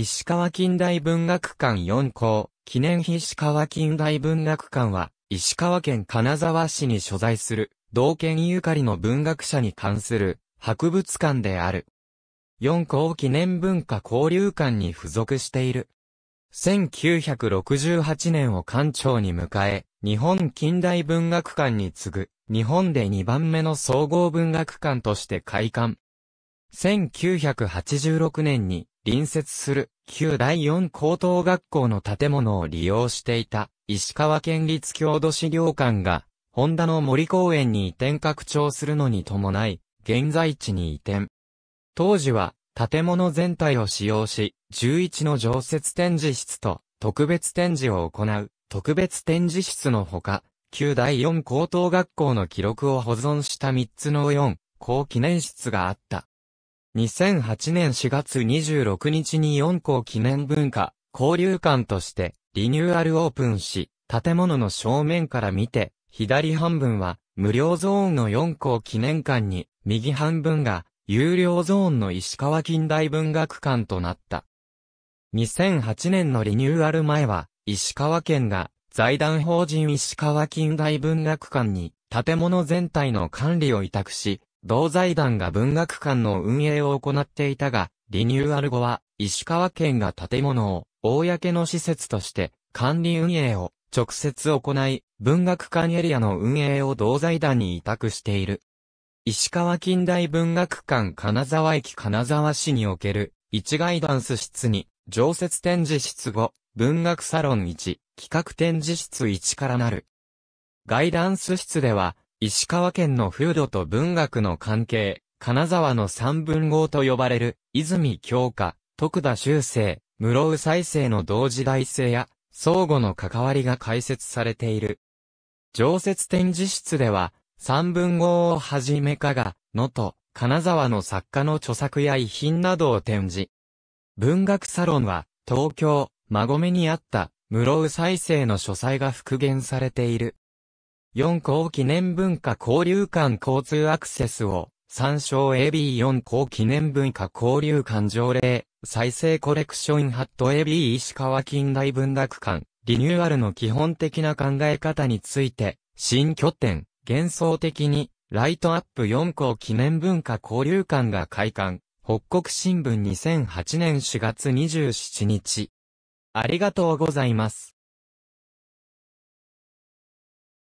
石川近代文学館4校、記念碑石川近代文学館は、石川県金沢市に所在する、同県ゆかりの文学者に関する、博物館である。4校記念文化交流館に付属している。1968年を館長に迎え、日本近代文学館に次ぐ、日本で2番目の総合文学館として開館。1986年に隣接する旧第4高等学校の建物を利用していた石川県立郷土資料館が、ホンダの森公園に移転拡張するのに伴い、現在地に移転。当時は建物全体を使用し、11の常設展示室と特別展示を行う特別展示室のほか、旧第4高等学校の記録を保存した3つの4、高記念室があった。2008年4月26日に4校記念文化、交流館としてリニューアルオープンし、建物の正面から見て、左半分は無料ゾーンの4校記念館に、右半分が有料ゾーンの石川近代文学館となった。2008年のリニューアル前は、石川県が財団法人石川近代文学館に建物全体の管理を委託し、同財団が文学館の運営を行っていたが、リニューアル後は、石川県が建物を、公の施設として、管理運営を直接行い、文学館エリアの運営を同財団に委託している。石川近代文学館金沢駅金沢市における、一ガイダンス室に、常設展示室5、文学サロン1、企画展示室1からなる。ガイダンス室では、石川県の風土と文学の関係、金沢の三文豪と呼ばれる、泉京華、徳田修正、室生再生の同時代性や、相互の関わりが解説されている。常設展示室では、三文豪をはじめかが、のと、金沢の作家の著作や遺品などを展示。文学サロンは、東京、馬込にあった、室生再生の書斎が復元されている。4高記念文化交流館交通アクセスを、参照 AB4 高記念文化交流館条例、再生コレクションハット AB 石川近代文学館、リニューアルの基本的な考え方について、新拠点、幻想的に、ライトアップ4項記念文化交流館が開館、北国新聞2008年4月27日。ありがとうございます。